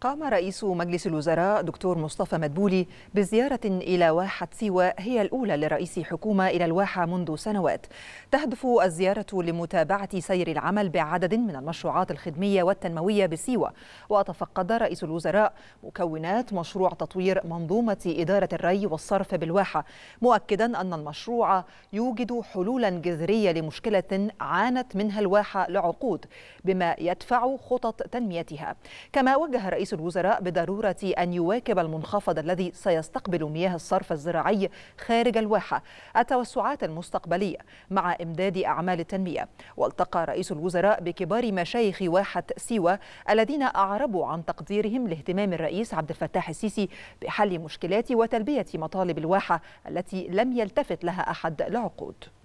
قام رئيس مجلس الوزراء دكتور مصطفى مدبولي بزيارة إلى واحة سيوة هي الأولى لرئيس حكومة إلى الواحة منذ سنوات تهدف الزيارة لمتابعة سير العمل بعدد من المشروعات الخدمية والتنموية بسيوة وتفقد رئيس الوزراء مكونات مشروع تطوير منظومة إدارة الري والصرف بالواحة مؤكدا أن المشروع يوجد حلولا جذرية لمشكلة عانت منها الواحة لعقود بما يدفع خطط تنميتها كما وجه رئيس رئيس الوزراء بضرورة أن يواكب المنخفض الذي سيستقبل مياه الصرف الزراعي خارج الواحة التوسعات المستقبلية مع إمداد أعمال التنمية والتقى رئيس الوزراء بكبار مشايخ واحة سيوة الذين أعربوا عن تقديرهم لاهتمام الرئيس عبد الفتاح السيسي بحل مشكلات وتلبية مطالب الواحة التي لم يلتفت لها أحد لعقود